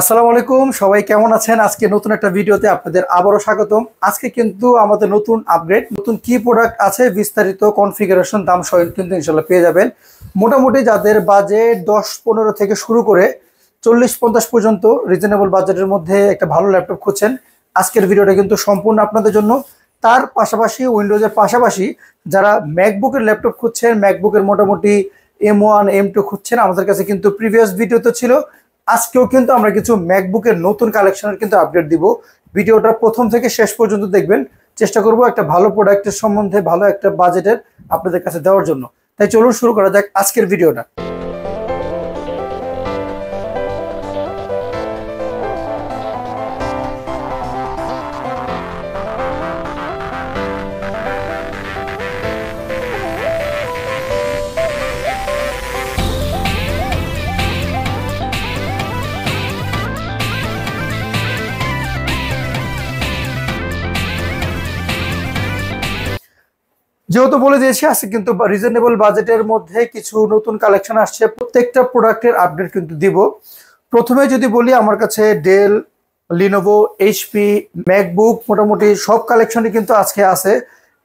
আসসালামু আলাইকুম সবাই কেমন আছেন আজকে নতুন একটা ভিডিওতে আপনাদের আবারও স্বাগতম আজকে কিন্তু আমাদের নতুন আপগ্রেড নতুন কি প্রোডাক্ট আছে বিস্তারিত কনফিগারেশন দাম সহ কিন্তু ইনশাল্লাহ পেয়ে যাবেন মোটামুটি যাদের বাজেট দশ পনেরো থেকে শুরু করে চল্লিশ পঞ্চাশ পর্যন্ত রিজনেবল বাজেটের মধ্যে একটা ভালো ল্যাপটপ খুঁজছেন আজকের ভিডিওটা কিন্তু সম্পূর্ণ আপনাদের জন্য তার পাশাপাশি উইন্ডোজের পাশাপাশি যারা ম্যাকবুকের ল্যাপটপ খুঁজছেন ম্যাকবুকের মোটামুটি এম ওয়ান এম টু খুঁজছেন আমাদের কাছে কিন্তু প্রিভিয়াস ভিডিও তো ছিল আজকেও কিন্তু আমরা কিছু ম্যাকবুকের নতুন কালেকশনের কিন্তু আপডেট দিব ভিডিওটা প্রথম থেকে শেষ পর্যন্ত দেখবেন চেষ্টা করব একটা ভালো প্রোডাক্টের সম্বন্ধে ভালো একটা বাজেটের আপনাদের কাছে দেওয়ার জন্য তাই চলুন শুরু করা যাক আজকের ভিডিওটা যেহেতু বলে দিয়েছি আছে কিন্তু রিজনেবল বাজেটের মধ্যে কিছু নতুন কালেকশন আসছে প্রত্যেকটা প্রোডাক্টের আপডেট কিন্তু দিব প্রথমে যদি বলি আমার কাছে ডেল লিনোভো এইচপি ম্যাকবুক মোটামুটি সব কালেকশনই কিন্তু আজকে আছে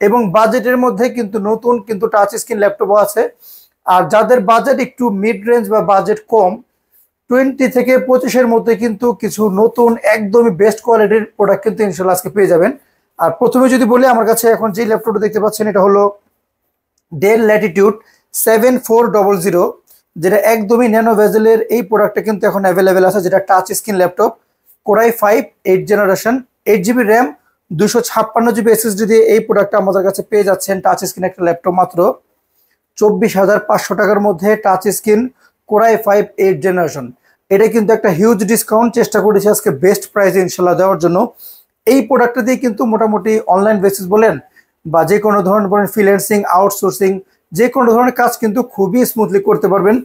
এবং বাজেটের মধ্যে কিন্তু নতুন কিন্তু টাচ স্ক্রিন ল্যাপটপও আছে আর যাদের বাজেট একটু মিড রেঞ্জ বা বাজেট কম টোয়েন্টি থেকে পঁচিশের মধ্যে কিন্তু কিছু নতুন একদমই বেস্ট কোয়ালিটির প্রোডাক্ট কিন্তু ইনশাল্লাহ আজকে পেয়ে যাবেন আর প্রথমে যদি বলি আমার কাছে এখন যে ল্যাপটপটা দেখতে পাচ্ছেন এটা হলো Dell Latitude seven four double zero যেটা একদমই ন্যানো ভেজেলের এই প্রোডাক্টটা কিন্তু এখন অ্যাভেলেবেল আছে যেটা touch screen laptop core i five eight generation eight GB RAM দুশো ছাপ্পান্ন জিবি এসএসডি দিয়ে এই প্রোডাক্টটা আমাদের কাছে পেয়ে যাচ্ছেন টাচ স্ক্রিন একটা ল্যাপটপ মাত্র চব্বিশ হাজার পাঁচশো টাকার মধ্যে touch screen core i five eight generation এটা কিন্তু একটা হিউজ ডিসকাউন্ট চেষ্টা করেছি আজকে বেস্ট প্রাইসে ইনশাল্লাহ দেওয়ার জন্য এই প্রোডাক্টটা দিয়ে কিন্তু মোটামুটি অনলাইন বেসিস বলেন বা যে কোনো ধরনের বলেন ফ্রিল্যান্সিং আউটসোর্সিং যে কোনো ধরনের কাজ কিন্তু খুবই স্মুথলি করতে পারবেন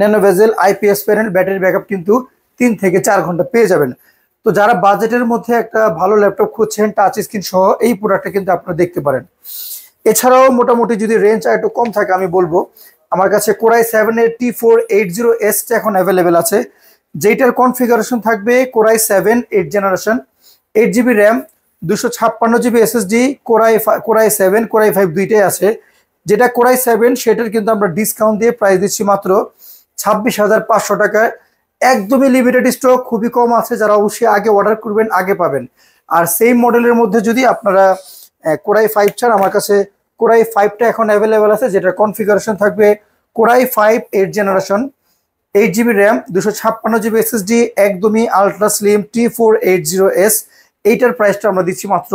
nano bezel IPS panel battery backup কিন্তু তিন থেকে চার ঘন্টা পেয়ে যাবেন তো যারা বাজেটের মধ্যে একটা ভালো ল্যাপটপ খুঁজছেন টাচ স্ক্রিন সহ এই প্রোডাক্টটা কিন্তু আপনারা দেখতে পারেন এছাড়াও মোটামুটি যদি রেঞ্জ আর একটু কম থাকে আমি বলবো আমার কাছে কোরাই এর টি ফোর এইট জিরো এসটা এখন অ্যাভেলেবেল আছে যেইটার কনফিগারেশন থাকবে core i seven eight generation eight GB RAM দুশো ছাপ্পান্ন GB SSD core i core i seven core i five দুইটাই আছে যেটা কোরাই সেভেন সেটার কিন্তু আমরা ডিসকাউন্ট দিয়ে প্রাইস দিচ্ছি মাত্র ছাব্বিশ হাজার পাঁচশো টাকায় একদমই লিমিটেড স্টক খুবই কম আছে যারা অবশ্যই আগে অর্ডার করবেন আগে পাবেন আর সেই মডেলের মধ্যে যদি আপনারা কোরাই ফাইভ ছাড় আমার কাছে কোরাই ফাইভটা এখন অ্যাভেলেবেল আছে যেটা কনফিগারেশন থাকবে core i five eight generation eight GB RAM দুশো ছাপ্পান্ন জিবি এসএসডি একদমই ultra slim T four eight zero S এইটার প্রাইসটা আমরা দিচ্ছি মাত্র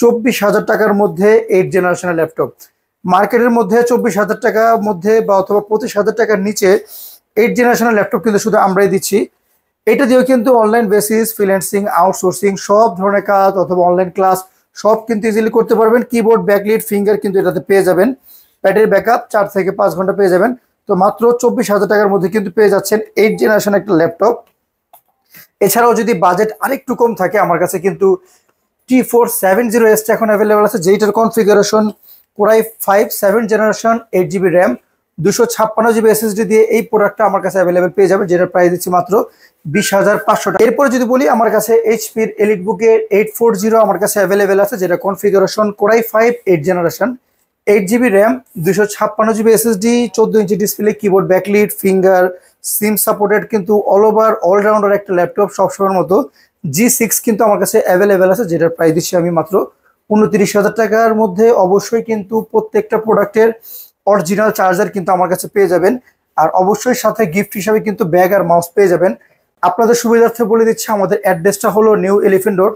চব্বিশ হাজার টাকার মধ্যে এইট জেনারেশনের ল্যাপটপ মার্কেটের মধ্যে চব্বিশ হাজার টাকার মধ্যে বা অথবা পঁচিশ হাজার টাকার নিচে এইট জেনারেশনের ল্যাপটপ কিন্তু শুধু আমরাই দিচ্ছি এটা দিয়েও কিন্তু অনলাইন বেসিস ফ্রিল্যান্সিং আউটসোর্সিং সব ধরনের কাজ অথবা অনলাইন ক্লাস সব কিন্তু ইজিলি করতে পারবেন কিবোর্ড ব্যাকলিট ফিঙ্গার কিন্তু এটাতে পেয়ে যাবেন ব্যাটারি ব্যাকআপ চার থেকে পাঁচ ঘন্টা পেয়ে যাবেন তো মাত্র চব্বিশ হাজার টাকার মধ্যে কিন্তু পেয়ে যাচ্ছেন এইট জেনারেশন একটা ল্যাপটপ এছাড়াও যদি বাজেট আরেকটু কম থাকে আমার কাছে কিন্তু টি ফোর সেভেন জিরো এসটা এখন অ্যাভেলেবেল আছে যেইটার configuration core i five seven generation eight GB RAM দুশো ছাপ্পান্ন জিবি এসএসডি দিয়ে এই প্রোডাক্টটা আমার কাছে অ্যাভেলেবেল পেয়ে যাবে যেটার প্রাইস দিচ্ছি মাত্র বিশ হাজার পাঁচশো টাকা এরপরে যদি বলি আমার কাছে এইচপির এলিট বুকের এইট ফোর জিরো আমার কাছে অ্যাভেলেবেল আছে যেটা configuration core i five eight generation eight GB RAM দুশো ছাপ্পান্ন জিবি এসএসডি চোদ্দো ইঞ্চি ডিসপ্লে কিবোর্ড ব্যাকলিট ফিঙ্গার সিম সাপোর্টেড কিন্তু অল ওভার অলরাউন্ডার একটা ল্যাপটপ সবসময়ের মতো জি সিক্স কিন্তু আমার কাছে অ্যাভেলেবেল আছে যেটার প্রাইস দিচ্ছি আমি মাত্র উনত্রিশ হাজার টাকার মধ্যে অবশ্যই কিন্তু প্রত্যেকটা প্রোডাক্টের অরিজিনাল চার্জার কিন্তু আমার কাছে পেয়ে যাবেন আর অবশ্যই সাথে গিফট হিসাবে কিন্তু ব্যাগ আর মাউস পেয়ে যাবেন আপনাদের সুবিধার্থে বলে দিচ্ছে আমাদের অ্যাড্রেসটা হলো New Elephant Road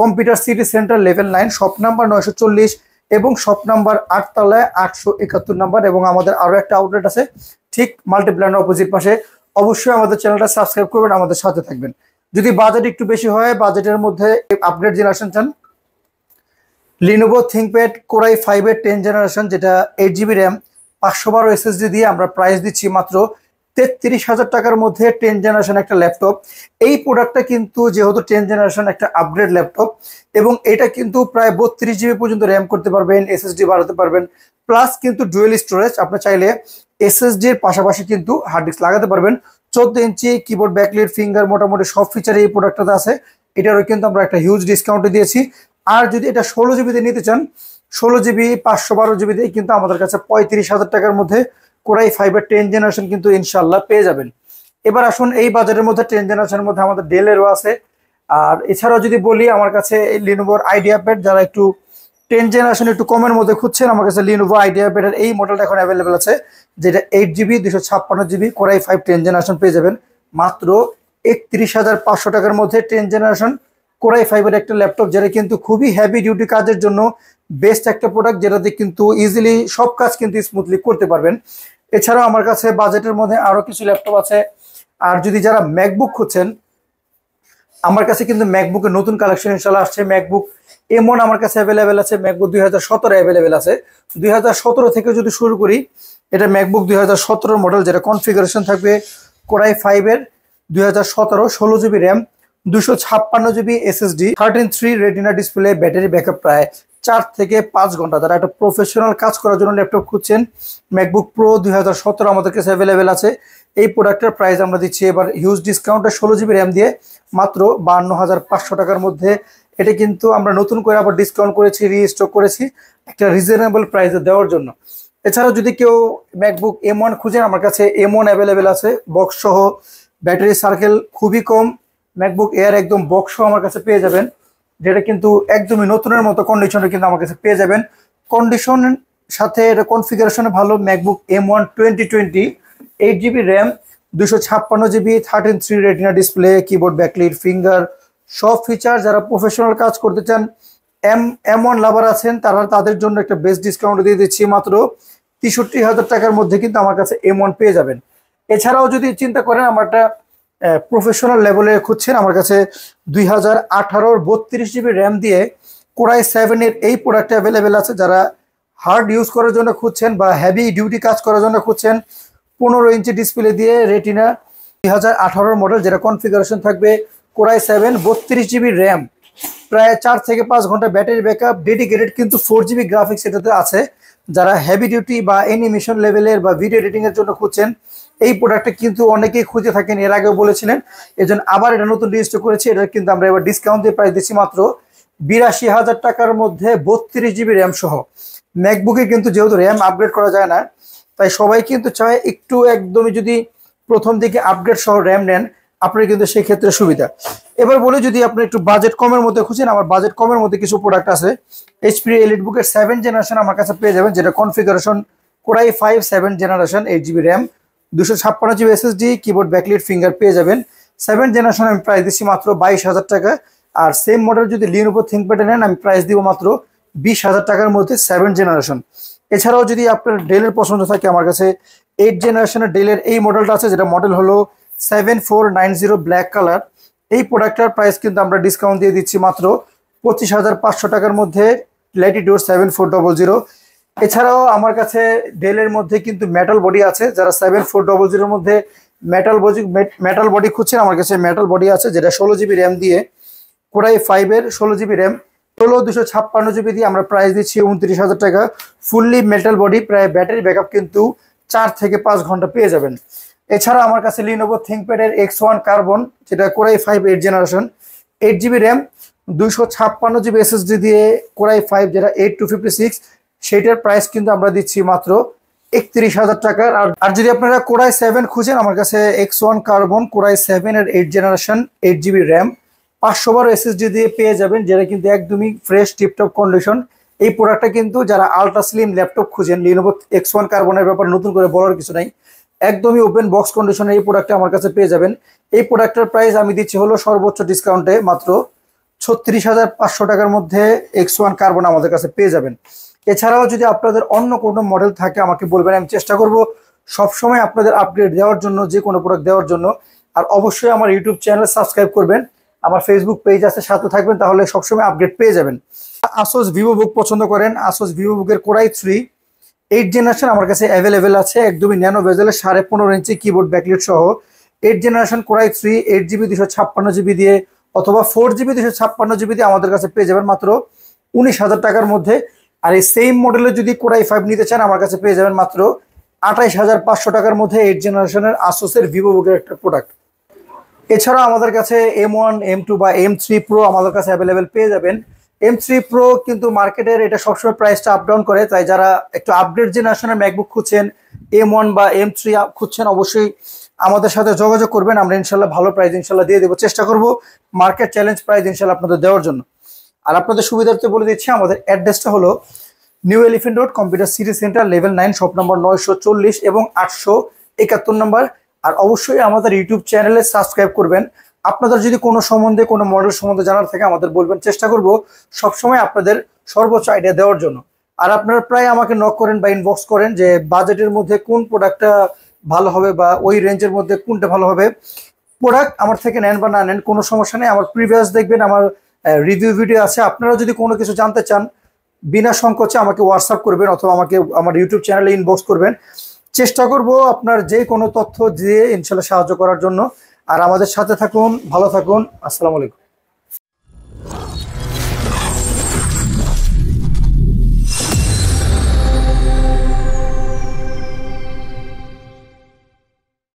Computer City Centre level nine shop number নয়শো চল্লিশ এবং শপ নাম্বার আটতলায় আটশো একাত্তর নাম্বার এবং আমাদের আরও একটা আউটলেট আছে ঠিক মাল্টিপ্ল্যানের অপোজিট পাশে অবশ্যই আমাদের চ্যানেলটা সাবস্ক্রাইব করবেন আমাদের সাথে থাকবেন যদি বাজেট একটু বেশি হয় বাজেটের মধ্যে আপগ্রেড জেনারেশন চান লিনোভো থিঙ্কপ্যাড কোরাই ফাইভের টেন জেনারেশন যেটা এইট জিবি র্যাম পাঁচশো বারো এসএসডি দিয়ে আমরা প্রাইস দিচ্ছি মাত্র তেত্রিশ হাজার টাকার মধ্যে টেন জেনারেশন একটা ল্যাপটপ এই প্রোডাক্টটা কিন্তু যেহেতু টেন জেনারেশন একটা আপগ্রেড ল্যাপটপ এবং এটা কিন্তু প্রায় বত্রিশ জিবি পর্যন্ত র্যাম করতে পারবেন এসএসডি বাড়াতে পারবেন প্লাস কিন্তু ডুয়েল স্টোরেজ আপনি চাইলে এসএসডি এর পাশাপাশি কিন্তু হার্ড ডিস্ক লাগাতে পারবেন চোদ্দ ইঞ্চি কিবোর্ড ব্যাকলিট ফিঙ্গার মোটামুটি সব ফিচারে এই প্রোডাক্টটাতে আছে এটারও কিন্তু আমরা একটা হিউজ ডিসকাউন্টে দিয়েছি আর যদি এটা ষোলো জিবিতে নিতে চান ষোলো জিবি পাঁচশো বারো জিবিতে কিন্তু আমাদের কাছে পঁয়ত্রিশ হাজার টাকার মধ্যে কোরাই ফাইবার টেন জেনারেশন কিন্তু ইনশাল্লাহ পেয়ে যাবেন এবার আসুন এই বাজারের মধ্যে টেন জেনারেশনের মধ্যে আমাদের ডেলেরও আছে আর এছাড়াও যদি বলি আমার কাছে লিনোভোর আইডিয়া প্যাড যারা একটু টেন জেনারেশন একটু কমের মধ্যে খুঁজছেন আমার কাছে লিনোভো আইডিয়া প্যাডের এই মডেলটা এখন অ্যাভেলেবেল আছে যেটা এইট জিবি দুশো ছাপ্পান্ন GB core i five ten generation পেয়ে যাবেন মাত্র একত্রিশ হাজার পাঁচশো টাকার মধ্যে টেন জেনারেশন কোরাই ফাইভের একটা ল্যাপটপ যেটা কিন্তু খুবই হ্যাভি ডিউটি কাজের জন্য বেস্ট একটা প্রোডাক্ট যেটাতে কিন্তু ইজিলি সব কাজ কিন্তু স্মুথলি করতে পারবেন এছাড়াও আমার কাছে বাজেটের মধ্যে আরও কিছু ল্যাপটপ আছে আর যদি যারা ম্যাকবুক খুঁজছেন আমার কাছে কিন্তু ম্যাকবুকের নতুন কালেকশন ইনশাল্লাহ আসছে ম্যাকবুক এমন আমার কাছে অ্যাভেলেবেল আছে ম্যাকবুক দুই হাজার সতেরো অ্যাভেলেবেল আছে দুই থেকে যদি শুরু করি এটা ম্যাকবুক দুই হাজার মডেল যেটা কনফিগারেশন থাকবে কোরাই ফাইভের দুই হাজার সতেরো ষোলো জিবি র্যাম দুশো ছাপ্পান্ন GB SSD thirteen three retina display battery backup প্রায় চার থেকে পাঁচ ঘন্টা তারা একটা প্রফেশনাল কাজ করার জন্য ল্যাপটপ খুঁজছেন ম্যাকবুক প্রো দুই হাজার সতেরো আমাদের কাছে অ্যাভেলেবেল আছে এই প্রোডাক্টের প্রাইস আমরা দিচ্ছি এবার হিউজ ডিসকাউন্টে ষোলো জিবি র্যাম দিয়ে মাত্র বান্ন হাজার পাঁচশো টাকার মধ্যে এটা কিন্তু আমরা নতুন করে আবার ডিসকাউন্ট করেছি রিস্টক করেছি একটা রিজনেবল প্রাইসে দেওয়ার জন্য এছাড়াও যদি কেউ ম্যাকবুক এম ওয়ান খুঁজেন আমার কাছে এম ওয়ান অ্যাভেলেবেল আছে বক্স সহ ব্যাটারি সার্কেল খুবই কম ম্যাকবুক এয়ার একদম বক্স সহ আমার কাছে পেয়ে যাবেন যেটা কিন্তু একদমই নতুনের মতো কন্ডিশনে কিন্তু আমার কাছে পেয়ে যাবেন কন্ডিশন সাথে এটা কনফিগারেশনে ভালো MacBook M one twenty twenty eight GB RAM দুশো ছাপ্পান্ন GB thirteen three retina display keyboard backlit finger সব ফিচার যারা প্রফেশনাল কাজ করতে চান এম এম ওয়ান লাভার আছেন তারা তাদের জন্য একটা বেস্ট ডিসকাউন্ট দিয়ে দিচ্ছি মাত্র তেষট্টি হাজার টাকার মধ্যে কিন্তু আমার কাছে এম ওয়ান পেয়ে যাবেন এছাড়াও যদি চিন্তা করেন আমার একটা প্রফেশনাল লেভেলে খুঁজছেন আমার কাছে দুই হাজার আঠারোর বত্রিশ জিবি র্যাম দিয়ে কোরাই সেভেনের এই প্রোডাক্ট অ্যাভেলেবেল আছে যারা হার্ড ইউজ করার জন্য খুঁজছেন বা হ্যাভি ডিউটি কাজ করার জন্য খুঁজছেন পনেরো ইঞ্চি ডিসপ্লে দিয়ে রেটিনা দুই হাজার আঠারোর মডেল যেটা কনফিগারেশন থাকবে কোরাই সেভেন বত্রিশ জিবি র্যাম প্রায় চার থেকে পাঁচ ঘন্টা ব্যাটারি ব্যাকআপ ডেডিকেটেড কিন্তু ফোর জিবি গ্রাফিক্স এটাতে আছে যারা হেভি ডিউটি বা অ্যানিমেশন লেভেলের বা ভিডিও এডিটিংয়ের জন্য খুঁজছেন এই প্রোডাক্টটা কিন্তু অনেকেই খুঁজে থাকেন এর আগেও বলেছিলেন জন্য আবার এটা নতুন রেজিস্টার করেছি এটা কিন্তু আমরা এবার ডিসকাউন্ট দিয়ে প্রাইস দিচ্ছি মাত্র বিরাশি হাজার টাকার মধ্যে বত্রিশ জিবি র্যাম সহ ম্যাকবুকে কিন্তু যেহেতু র্যাম আপগ্রেড করা যায় না তাই সবাই কিন্তু চায় একটু একদমই যদি প্রথম দিকে আপগ্রেড সহ র্যাম নেন আপনার কিন্তু সেই ক্ষেত্রে সুবিধা এবার বলে যদি আপনি একটু বাজেট কমের মধ্যে খুঁজেন আমার বাজেট কমের মধ্যে কিছু প্রোডাক্ট আছে এইচপি এলিট বুকের সেভেন জেনারেশন আমার কাছে পেয়ে যাবেন যেটা configuration core i five seven generation eight GB RAM দুশো ছাপ্পান্ন GB SSD keyboard backlit finger পেয়ে যাবেন সেভেন জেনারেশন আমি প্রাইস দিচ্ছি মাত্র বাইশ হাজার টাকা আর সেম মডেল যদি উপর থিঙ্ক থিঙ্কপ্যাডে নেন আমি প্রাইস দিব মাত্র বিশ হাজার টাকার মধ্যে সেভেন জেনারেশন এছাড়াও যদি আপনার ডেলের পছন্দ থাকে আমার কাছে এইট জেনারেশনের ডেলের এই মডেলটা আছে যেটা মডেল হলো seven four nine zero black colour এই প্রোডাক্টটার প্রাইস কিন্তু আমরা ডিসকাউন্ট দিয়ে দিচ্ছি মাত্র পঁচিশ হাজার পাঁচশো টাকার মধ্যে Latitude seven four double zero এছাড়াও আমার কাছে ডেলের মধ্যে কিন্তু মেটাল বডি আছে যারা সেভেন ফোর ডবল জিরোর মধ্যে মেটাল বডি মেটাল বডি খুঁজছেন আমার কাছে মেটাল বডি আছে যেটা ষোলো জিবি র্যাম দিয়ে কোড়াই ফাইভের ষোলো জিবি র্যাম ষোলো দুশো ছাপ্পান্ন জিবি দিয়ে আমরা প্রাইস দিচ্ছি উনত্রিশ হাজার টাকা ফুললি মেটাল বডি প্রায় ব্যাটারি ব্যাকআপ কিন্তু চার থেকে পাঁচ ঘন্টা পেয়ে যাবেন এছাড়া আমার কাছে লিনোভো থিঙ্কপ্যাডের এক্স ওয়ান কার্বন যেটা core i five eight generation eight GB RAM দুইশো ছাপ্পান্ন জিবি এসএসডি দিয়ে কোরাই ফাইভ যেটা এইট টু ফিফটি সিক্স সেইটার প্রাইস কিন্তু আমরা দিচ্ছি মাত্র একত্রিশ হাজার টাকার আর আর যদি আপনারা কোরাই সেভেন খুঁজেন আমার কাছে X one carbon core i seven এর eight generation eight GB RAM পাঁচশো বারো এসএসডি দিয়ে পেয়ে যাবেন যেটা কিন্তু একদমই ফ্রেশ টিপটপ কন্ডিশন এই প্রোডাক্টটা কিন্তু যারা আলট্রাসলিম স্লিম ল্যাপটপ খুঁজেন লিনোভো এক্স ওয়ান কার্বনের ব্যাপারে নতুন করে বলার কিছু নাই একদমই ওপেন বক্স কন্ডিশনে এই প্রোডাক্টটা আমার কাছে পেয়ে যাবেন এই প্রোডাক্টের প্রাইস আমি দিচ্ছি হলো সর্বোচ্চ ডিসকাউন্টে মাত্র ছত্রিশ হাজার পাঁচশো টাকার মধ্যে এক্স ওয়ান কার্বন আমাদের কাছে পেয়ে যাবেন এছাড়াও যদি আপনাদের অন্য কোনো মডেল থাকে আমাকে বলবেন আমি চেষ্টা করব সবসময় আপনাদের আপগ্রেড দেওয়ার জন্য যে কোনো প্রোডাক্ট দেওয়ার জন্য আর অবশ্যই আমার ইউটিউব চ্যানেল সাবস্ক্রাইব করবেন আমার ফেসবুক পেজ আছে সাথে থাকবেন তাহলে সবসময় আপডেট পেয়ে যাবেন আসোস ভিভো বুক পছন্দ করেন আসোস ভিভো বুকের কোড়াই থ্রি এইট জেনারেশন আমার কাছে অ্যাভেলেবেল আছে একদমই ন্যানো ভেজেলের সাড়ে পনেরো ইঞ্চি কিবোর্ড ব্যাকলিট সহ eight generation core i three eight GB দুশো ছাপ্পান্ন জিবি দিয়ে অথবা ফোর জিবি দুশো ছাপ্পান্ন জিবি দিয়ে আমাদের কাছে পেয়ে যাবেন মাত্র উনিশ হাজার টাকার মধ্যে আর এই সেম মডেলের যদি কোরাই ফাইভ নিতে চান আমার কাছে পেয়ে যাবেন মাত্র আঠাইশ হাজার পাঁচশো টাকার মধ্যে এইট জেনারেশনের আসোসের ভিভো বুকের একটা প্রোডাক্ট এছাড়া আমাদের কাছে এম ওয়ান এম টু বা এম থ্রি প্রো আমাদের কাছে অ্যাভেলেবেল পেয়ে যাবেন এম থ্রি প্রো কিন্তু মার্কেটের এটা সবসময় প্রাইসটা আপ ডাউন করে তাই যারা একটু আপডেট জেনারেশনের ম্যাকবুক খুঁজছেন এম ওয়ান বা এম থ্রি খুঁজছেন অবশ্যই আমাদের সাথে যোগাযোগ করবেন আমরা ইনশাল্লাহ ভালো প্রাইস ইনশাল্লাহ দিয়ে দেবো চেষ্টা করব মার্কেট চ্যালেঞ্জ প্রাইস ইনশাল্লাহ আপনাদের দেওয়ার জন্য আর আপনাদের সুবিধার্থে বলে দিচ্ছি আমাদের অ্যাড্রেসটা হলো New Elephant Road Computer City Centre level nine shop number নয়শো চল্লিশ এবং আটশো একাত্তর নম্বর আর অবশ্যই আমাদের ইউটিউব চ্যানেলে সাবস্ক্রাইব করবেন আপনাদের যদি কোনো সম্বন্ধে কোনো মডেল সম্বন্ধে জানার থেকে আমাদের বলবেন চেষ্টা করব সবসময় আপনাদের সর্বোচ্চ আইডিয়া দেওয়ার জন্য আর আপনারা প্রায় আমাকে নক করেন বা ইনবক্স করেন যে বাজেটের মধ্যে কোন প্রোডাক্টটা ভালো হবে বা ওই রেঞ্জের মধ্যে কোনটা ভালো হবে প্রোডাক্ট আমার থেকে নেন বা না নেন কোনো সমস্যা নেই আমার প্রিভিয়াস দেখবেন আমার রিভিউ ভিডিও আছে আপনারা যদি কোনো কিছু জানতে চান বিনা সংকোচে আমাকে হোয়াটসঅ্যাপ করবেন অথবা আমাকে আমার ইউটিউব চ্যানেলে ইনবক্স করবেন চেষ্টা করব আপনার যে কোনো তথ্য দিয়ে ইনশাল্লাহ সাহায্য করার জন্য আর আমাদের সাথে থাকুন ভালো থাকুন আসসালামু আলাইকুম